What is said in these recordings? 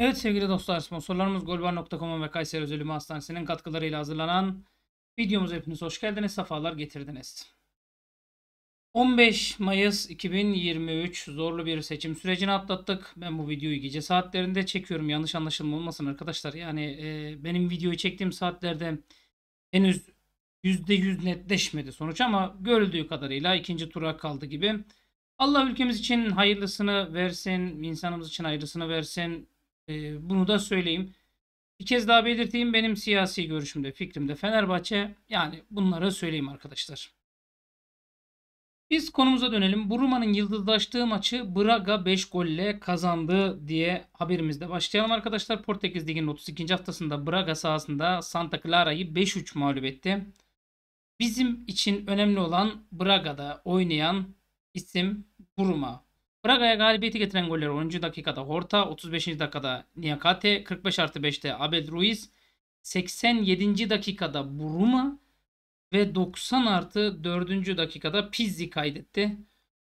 Evet sevgili dostlar sponsorlarımız golbar.com ve Kayseri Özel Ümmü Hastanesi'nin katkılarıyla hazırlanan videomuz hepiniz hoş geldiniz, sefalar getirdiniz. 15 Mayıs 2023 zorlu bir seçim sürecini atlattık. Ben bu videoyu gece saatlerinde çekiyorum. Yanlış anlaşılma olmasın arkadaşlar. Yani e, benim videoyu çektiğim saatlerde henüz %100 netleşmedi sonuç ama görüldüğü kadarıyla ikinci tura kaldı gibi. Allah ülkemiz için hayırlısını versin, insanımız için hayırlısını versin ee, bunu da söyleyeyim. Bir kez daha belirteyim benim siyasi görüşümde, fikrimde Fenerbahçe yani bunlara söyleyeyim arkadaşlar. Biz konumuza dönelim. Buruma'nın yıldızlaştığı maçı Braga 5 golle kazandı diye haberimizde başlayalım arkadaşlar. Portekiz Ligi'nin 32. haftasında Braga sahasında Santa Clara'yı 5-3 mağlup etti. Bizim için önemli olan Braga'da oynayan isim Buruma. Braga'ya galibiyeti getiren golleri 10. dakikada Horta, 35. dakikada Niakate, 45 artı 5'te Abel Ruiz, 87. dakikada Buruma ve 90 artı 4. dakikada Pizzi kaydetti.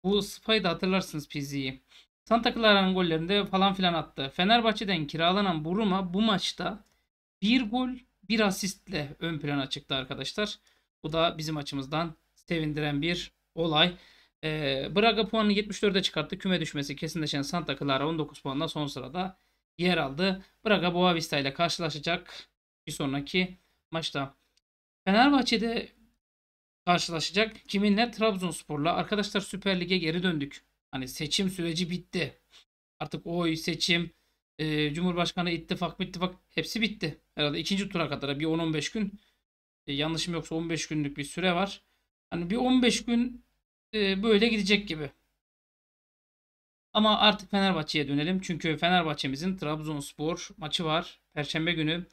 Bu da hatırlarsınız Pizzi'yi. Santa Clara'nın gollerinde falan filan attı. Fenerbahçe'den kiralanan Buruma bu maçta bir gol bir asistle ön plana çıktı arkadaşlar. Bu da bizim açımızdan sevindiren bir olay. E, Braga puanını 74'e çıkarttı. Küme düşmesi kesinleşen Santa Clara 19 puanla son sırada yer aldı. Braga Boavista ile karşılaşacak bir sonraki maçta. Fenerbahçe'de karşılaşacak. Kiminle? Trabzonspor'la. Arkadaşlar Süper Lig'e geri döndük. Hani seçim süreci bitti. Artık oy, seçim, e, Cumhurbaşkanı ittifak, ittifak hepsi bitti. Herhalde ikinci tura kadar bir 10-15 gün e, yanlışım yoksa 15 günlük bir süre var. Hani bir 15 gün e, böyle gidecek gibi. Ama artık Fenerbahçe'ye dönelim. Çünkü Fenerbahçe'mizin Trabzonspor maçı var. Perşembe günü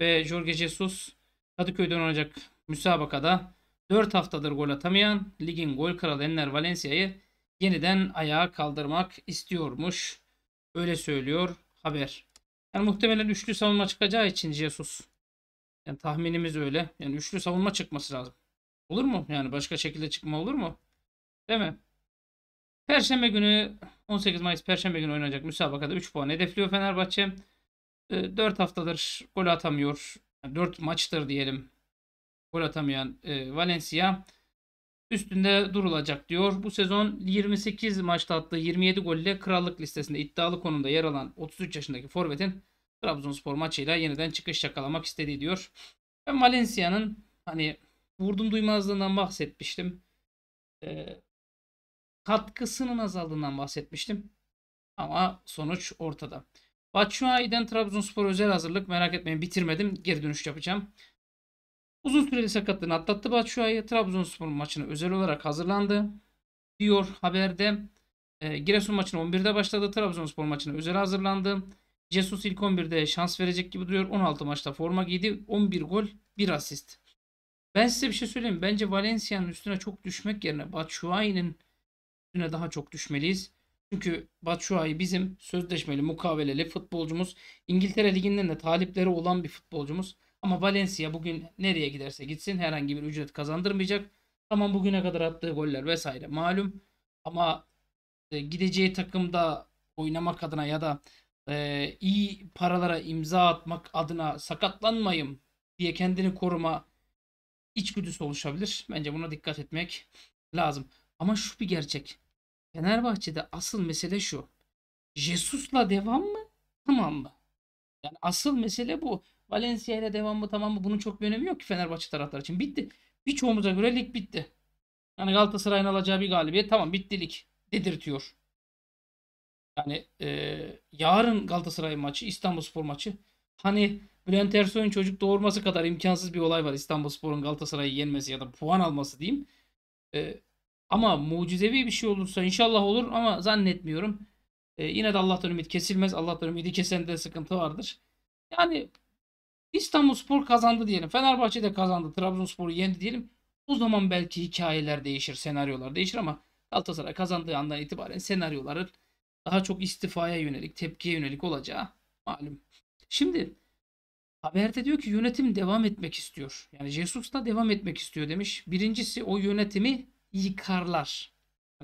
ve Jorge Jesus Kadıköy'de oynanacak müsabakada 4 haftadır gol atamayan ligin gol kralı Enner Valencia'yı yeniden ayağa kaldırmak istiyormuş. Öyle söylüyor haber. Yani muhtemelen üçlü savunma çıkacağı için Jesus. Yani tahminimiz öyle. Yani üçlü savunma çıkması lazım. Olur mu? Yani başka şekilde çıkma olur mu? Değil mi? Perşembe günü 18 Mayıs Perşembe günü oynanacak müsabakada 3 puan hedefliyor Fenerbahçe. 4 ee, haftadır gol atamıyor. 4 maçtır diyelim gol atamayan e, Valencia üstünde durulacak diyor. Bu sezon 28 maçta attığı 27 golle krallık listesinde iddialı konumda yer alan 33 yaşındaki forvetin Trabzonspor maçıyla yeniden çıkış yakalamak istediği diyor. Ben Valencia'nın hani vurdum duymazlığından bahsetmiştim. Ee, katkısının azaldığından bahsetmiştim. Ama sonuç ortada. Batshuayi'den Trabzonspor özel hazırlık merak etmeyin bitirmedim. Geri dönüş yapacağım. Uzun süreli sakatlığını atlattı Batshuayi. Trabzonspor maçına özel olarak hazırlandı. Diyor haberde. E, Giresun maçına 11'de başladı. Trabzonspor maçına özel hazırlandı. Jesus ilk 11'de şans verecek gibi duruyor. 16 maçta forma giydi. 11 gol 1 asist. Ben size bir şey söyleyeyim. Bence Valencia'nın üstüne çok düşmek yerine Batshuayi'nin üstüne daha çok düşmeliyiz. Çünkü Batshuayi bizim sözleşmeli mukaveleli futbolcumuz. İngiltere Ligi'nden de talipleri olan bir futbolcumuz. Ama Valencia bugün nereye giderse gitsin herhangi bir ücret kazandırmayacak. Tamam bugüne kadar attığı goller vesaire malum. Ama e, gideceği takımda oynamak adına ya da e, iyi paralara imza atmak adına sakatlanmayım diye kendini koruma içgüdüsü oluşabilir. Bence buna dikkat etmek lazım. Ama şu bir gerçek. Fenerbahçe'de asıl mesele şu. Jesus'la devam mı? Tamam mı? Yani asıl mesele bu. Valencia ile devam mı tamam mı? Bunun çok bir önemi yok ki Fenerbahçe taraftarı için. Bitti. Birçoğumuza göre lig bitti. Yani Galatasaray'ın alacağı bir galibiyet tamam bittilik. dedirtiyor. Yani e, yarın Galatasaray maçı, İstanbulspor maçı. Hani Bülent Ersoy'un çocuk doğurması kadar imkansız bir olay var İstanbulspor'un Galatasaray'ı yenmesi ya da puan alması diyeyim. E, ama mucizevi bir şey olursa inşallah olur ama zannetmiyorum. E, yine de Allah'tan ümit kesilmez. Allah'tan ümidi kesen de sıkıntı vardır. Yani İstanbulspor kazandı diyelim. Fenerbahçe de kazandı. Trabzonspor'u yendi diyelim. O zaman belki hikayeler değişir, senaryolar değişir ama Galatasaray kazandığı andan itibaren senaryoların daha çok istifaya yönelik, tepkiye yönelik olacağı malum. Şimdi haberde diyor ki yönetim devam etmek istiyor. Yani Jesus da devam etmek istiyor demiş. Birincisi o yönetimi yıkarlar.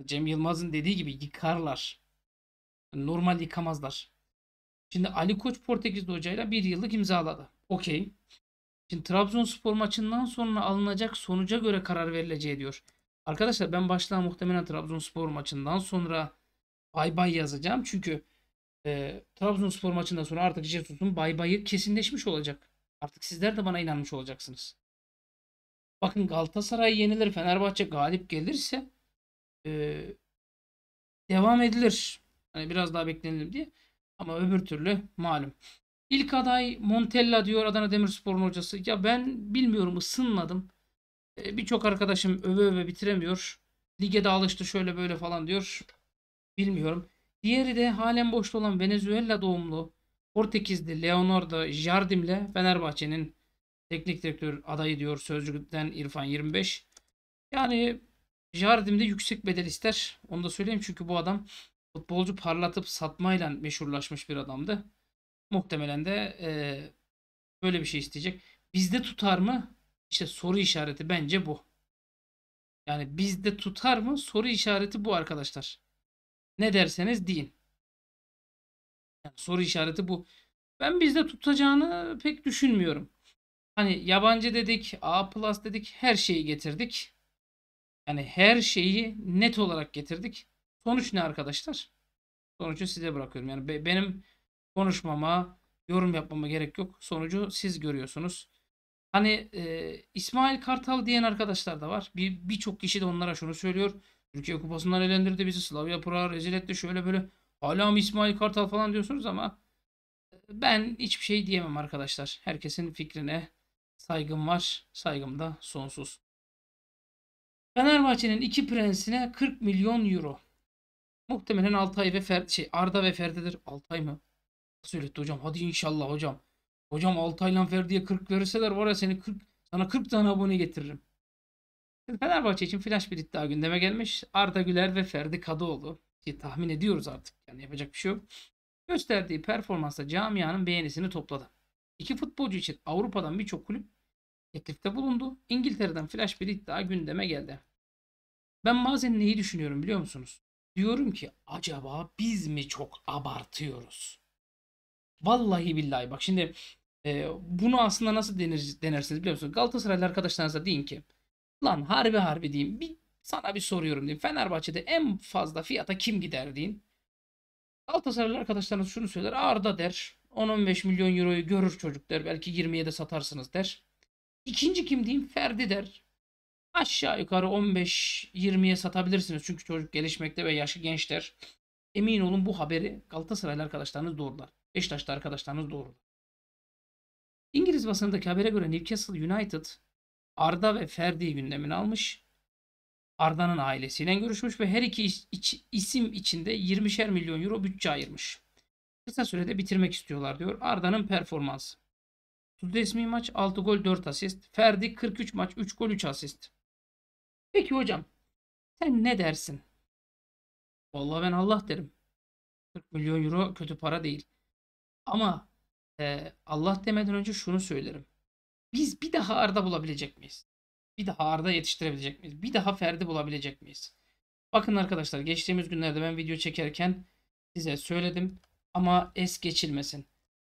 Cem Yılmaz'ın dediği gibi yıkarlar. normal yıkamazlar. Şimdi Ali Koç Portekizli hocayla bir yıllık imzaladı. Okey. Şimdi Trabzonspor maçından sonra alınacak sonuca göre karar verileceği diyor. Arkadaşlar ben başlığa muhtemelen Trabzonspor maçından sonra bay bay yazacağım. Çünkü e, Trabzonspor maçından sonra artık Jesus'un bay bayı kesinleşmiş olacak. Artık sizler de bana inanmış olacaksınız. Bakın Galatasaray yenilir, Fenerbahçe galip gelirse e, devam edilir. Hani biraz daha beklenelim diye. Ama öbür türlü malum. İlk aday Montella diyor Adana Demirspor'un hocası. Ya ben bilmiyorum ısınmadım. E, Birçok arkadaşım öve öve bitiremiyor. Lige de şöyle böyle falan diyor. Bilmiyorum. Diğeri de halen boşta olan Venezuela doğumlu Portekizli Leonardo Jardim'le Fenerbahçe'nin Teknik direktör adayı diyor Sözcüden İrfan 25. Yani Jardim yüksek bedel ister. Onu da söyleyeyim çünkü bu adam futbolcu parlatıp satmayla meşhurlaşmış bir adamdı. Muhtemelen de e, böyle bir şey isteyecek. Bizde tutar mı? İşte soru işareti bence bu. Yani bizde tutar mı? Soru işareti bu arkadaşlar. Ne derseniz deyin. Yani soru işareti bu. Ben bizde tutacağını pek düşünmüyorum. Hani yabancı dedik, A plus dedik, her şeyi getirdik. Yani her şeyi net olarak getirdik. Sonuç ne arkadaşlar? Sonucu size bırakıyorum. Yani be, benim konuşmama, yorum yapmama gerek yok. Sonucu siz görüyorsunuz. Hani e, İsmail Kartal diyen arkadaşlar da var. Bir birçok kişi de onlara şunu söylüyor. Türkiye Kupası'ndan elendirdi bizi. Slavia Praha rezil etti. Şöyle böyle hala mı İsmail Kartal falan diyorsunuz ama e, ben hiçbir şey diyemem arkadaşlar. Herkesin fikrine Saygım var. Saygım da sonsuz. Fenerbahçe'nin iki prensine 40 milyon euro. Muhtemelen Altay ve Ferdi. şey Arda ve Ferdi'dir. Altay mı? Söyletti hocam. Hadi inşallah hocam. Hocam Altay'la Ferdi'ye 40 verirseler var ya seni 40 sana 40 tane abone getiririm. Fenerbahçe için flash bir iddia gündeme gelmiş. Arda Güler ve Ferdi Kadıoğlu ki tahmin ediyoruz artık yani yapacak bir şey yok. Gösterdiği performansa camianın beğenisini topladı. İki futbolcu için Avrupa'dan birçok kulüp teklifte bulundu. İngiltere'den flash bir iddia gündeme geldi. Ben bazen neyi düşünüyorum biliyor musunuz? Diyorum ki acaba biz mi çok abartıyoruz? Vallahi billahi bak şimdi e, bunu aslında nasıl denir, denersiniz biliyor musunuz? Galatasaraylı arkadaşlarınıza deyin ki lan harbi harbi diyeyim bir, sana bir soruyorum diyeyim. Fenerbahçe'de en fazla fiyata kim gider deyin. Galatasaraylı arkadaşlarınız şunu söyler Arda der. 10-15 milyon euroyu görür çocuk der. Belki 20'ye de satarsınız der. İkinci kim diyeyim? Ferdi der. Aşağı yukarı 15-20'ye satabilirsiniz. Çünkü çocuk gelişmekte ve yaşı gençler. Emin olun bu haberi Galatasaraylı arkadaşlarınız doğrular. Beşiktaşlı arkadaşlarınız doğrular. İngiliz basınındaki habere göre Newcastle United Arda ve Ferdi'yi gündemine almış. Arda'nın ailesiyle görüşmüş ve her iki isim içinde 20'şer milyon euro bütçe ayırmış. Kısa sürede bitirmek istiyorlar diyor. Arda'nın performansı. Resmi maç 6 gol 4 asist. Ferdi 43 maç 3 gol 3 asist. Peki hocam sen ne dersin? Vallahi ben Allah derim. 40 milyon euro kötü para değil. Ama e, Allah demeden önce şunu söylerim. Biz bir daha Arda bulabilecek miyiz? Bir daha Arda yetiştirebilecek miyiz? Bir daha Ferdi bulabilecek miyiz? Bakın arkadaşlar geçtiğimiz günlerde ben video çekerken size söyledim ama es geçilmesin.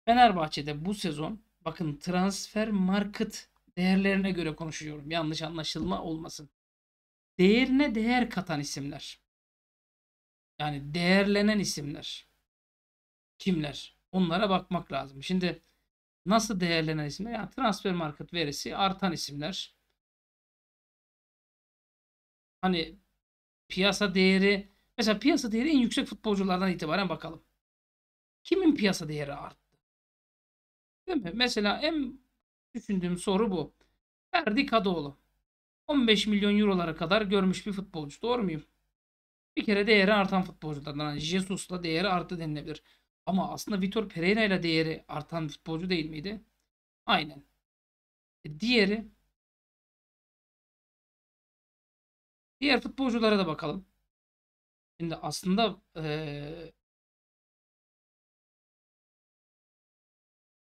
Fenerbahçe'de bu sezon bakın transfer market değerlerine göre konuşuyorum. Yanlış anlaşılma olmasın. Değerine değer katan isimler. Yani değerlenen isimler. Kimler? Onlara bakmak lazım. Şimdi nasıl değerlenen isimler? Yani transfer market verisi artan isimler. Hani piyasa değeri mesela piyasa değeri en yüksek futbolculardan itibaren bakalım kimin piyasa değeri arttı? Değil mi? Mesela en düşündüğüm soru bu. Ferdi Kadıoğlu. 15 milyon eurolara kadar görmüş bir futbolcu. Doğru muyum? Bir kere değeri artan futbolculardan. Yani Jesus'la değeri arttı denilebilir. Ama aslında Vitor Pereira ile değeri artan futbolcu değil miydi? Aynen. E diğeri Diğer futbolculara da bakalım. Şimdi aslında e,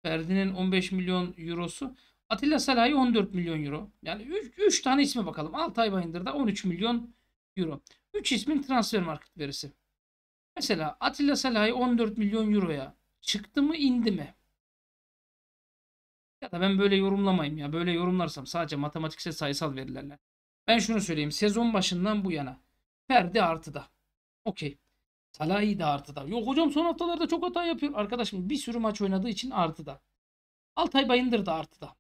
Ferdi'nin 15 milyon eurosu. Atilla Salahi 14 milyon euro. Yani 3 tane isme bakalım. Altay Bayındır'da 13 milyon euro. 3 ismin transfer market verisi. Mesela Atilla Salahi 14 milyon euroya çıktı mı indi mi? Ya da ben böyle yorumlamayayım ya. Böyle yorumlarsam sadece matematiksel sayısal verilerle. Ben şunu söyleyeyim. Sezon başından bu yana Ferdi artıda. Okey. Salahi de artıda. Yok hocam son haftalarda çok hata yapıyor. Arkadaşım bir sürü maç oynadığı için artıda. Altay Bayındır da artıda.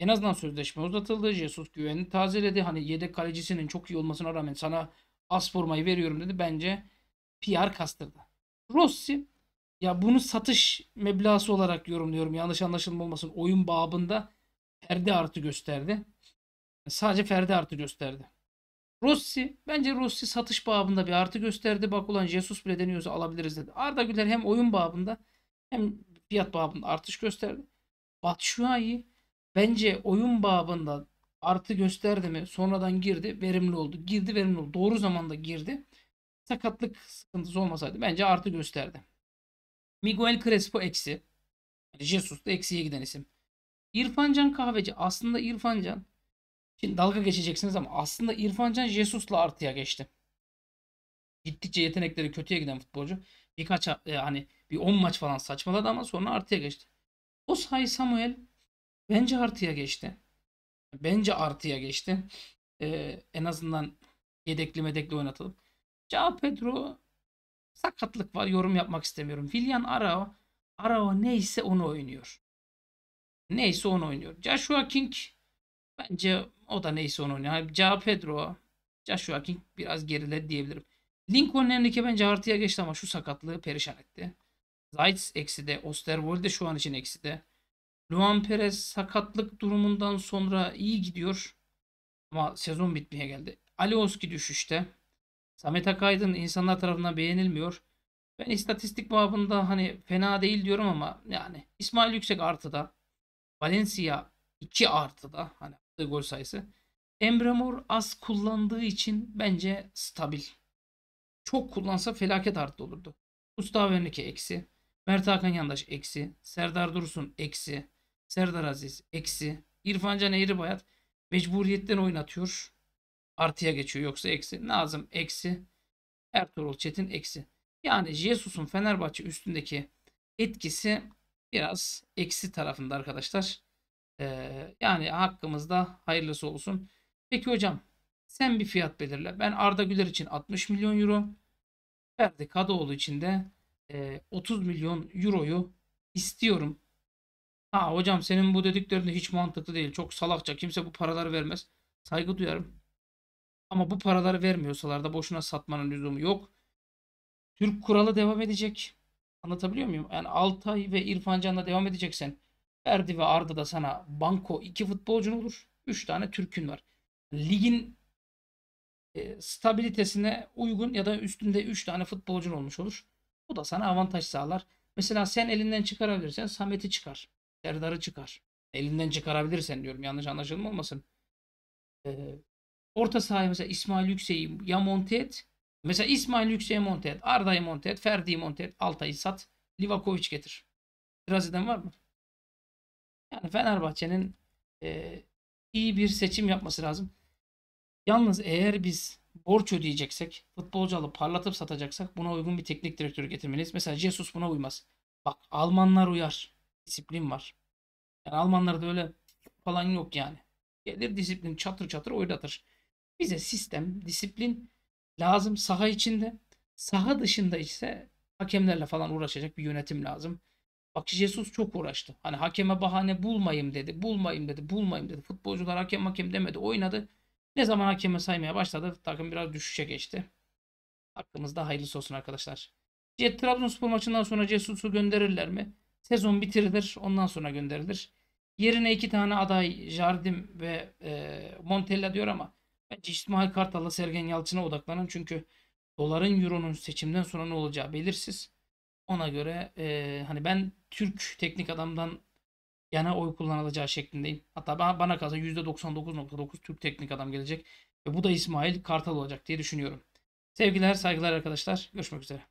En azından sözleşme uzatıldı. Jesus güvenini tazeledi. Hani yedek kalecisinin çok iyi olmasına rağmen sana as formayı veriyorum dedi. Bence PR kastırdı. Rossi ya bunu satış meblası olarak yorumluyorum. Yanlış anlaşılma olmasın. Oyun babında Ferdi artı gösterdi. Sadece Ferdi artı gösterdi. Rossi bence Rossi satış babında bir artı gösterdi. Bak ulan Jesus bile deniyorsa alabiliriz dedi. Arda Güler hem oyun babında hem fiyat babında artış gösterdi. Batshuayi bence oyun babında artı gösterdi mi sonradan girdi verimli oldu. Girdi verimli oldu. Doğru zamanda girdi. Sakatlık sıkıntısı olmasaydı bence artı gösterdi. Miguel Crespo eksi. Jesus da eksiye giden isim. İrfancan Kahveci. Aslında İrfancan Şimdi dalga geçeceksiniz ama aslında İrfan Can Jesus'la artıya geçti. Gittikçe yetenekleri kötüye giden futbolcu. Birkaç e, hani bir 10 maç falan saçmaladı ama sonra artıya geçti. O sayı Samuel bence artıya geçti. Bence artıya geçti. Ee, en azından yedekli medekli oynatalım. Cao Pedro sakatlık var yorum yapmak istemiyorum. Villan Arao Arao neyse onu oynuyor. Neyse onu oynuyor. Joshua King bence o da neyse onun Yani Ca Pedro, Joshua King biraz geriledi diyebilirim. Lincoln Enrique bence artıya geçti ama şu sakatlığı perişan etti. Zaitz ekside, Osterwold de şu an için ekside. Luan Perez sakatlık durumundan sonra iyi gidiyor. Ama sezon bitmeye geldi. Alioski düşüşte. Samet Akaydın insanlar tarafından beğenilmiyor. Ben istatistik babında hani fena değil diyorum ama yani İsmail Yüksek artıda. Valencia 2 artıda. Hani attığı gol sayısı. Emre Mor az kullandığı için bence stabil. Çok kullansa felaket arttı olurdu. Mustafa Enrique eksi. Mert Hakan Yandaş eksi. Serdar Dursun eksi. Serdar Aziz eksi. İrfan Can Bayat mecburiyetten oynatıyor. Artıya geçiyor yoksa eksi. Nazım eksi. Ertuğrul Çetin eksi. Yani Jesus'un Fenerbahçe üstündeki etkisi biraz eksi tarafında arkadaşlar yani hakkımızda hayırlısı olsun. Peki hocam sen bir fiyat belirle. Ben Arda Güler için 60 milyon euro. Ferdi Kadıoğlu için de 30 milyon euroyu istiyorum. Ha hocam senin bu dediklerin de hiç mantıklı değil. Çok salakça. Kimse bu paraları vermez. Saygı duyarım. Ama bu paraları vermiyorsalar da boşuna satmanın lüzumu yok. Türk kuralı devam edecek. Anlatabiliyor muyum? Yani Altay ve İrfan Can'la devam edeceksen Ferdi ve Arda da sana banko iki futbolcun olur. Üç tane Türk'ün var. Ligin e, stabilitesine uygun ya da üstünde üç tane futbolcun olmuş olur. Bu da sana avantaj sağlar. Mesela sen elinden çıkarabilirsen Samet'i çıkar. Serdar'ı çıkar. Elinden çıkarabilirsen diyorum yanlış anlaşılma olmasın. Ee, orta sahaya mesela İsmail Yüksek'i ya monte et. Mesela İsmail Yüksek'e monte et. Arda'yı monte et. Ferdi'yi monte et. Altay'ı sat. Livakovic getir. Biraz eden var mı? Yani Fenerbahçe'nin e, iyi bir seçim yapması lazım. Yalnız eğer biz borç ödeyeceksek, futbolcu parlatıp satacaksak buna uygun bir teknik direktörü getirmeliyiz. Mesela Jesus buna uymaz. Bak Almanlar uyar. Disiplin var. Yani Almanlarda öyle falan yok yani. Gelir disiplin çatır çatır oynatır. Bize sistem, disiplin lazım saha içinde. Saha dışında ise hakemlerle falan uğraşacak bir yönetim lazım. Bak Jesus çok uğraştı. Hani hakeme bahane bulmayayım dedi. Bulmayayım dedi. Bulmayayım dedi. Futbolcular hakem hakem demedi. Oynadı. Ne zaman hakeme saymaya başladı takım biraz düşüşe geçti. Hakkımızda hayırlısı olsun arkadaşlar. Trabzonspor maçından sonra Cesus'u gönderirler mi? Sezon bitirilir. Ondan sonra gönderilir. Yerine iki tane aday Jardim ve e, Montella diyor ama bence İsmail Kartal'la Sergen Yalçın'a odaklanın. Çünkü doların, euronun seçimden sonra ne olacağı belirsiz. Ona göre e, hani ben Türk teknik adamdan yana oy kullanılacağı şeklindeyim. Hatta bana, bana kalsa %99.9 Türk teknik adam gelecek. Ve bu da İsmail Kartal olacak diye düşünüyorum. Sevgiler, saygılar arkadaşlar. Görüşmek üzere.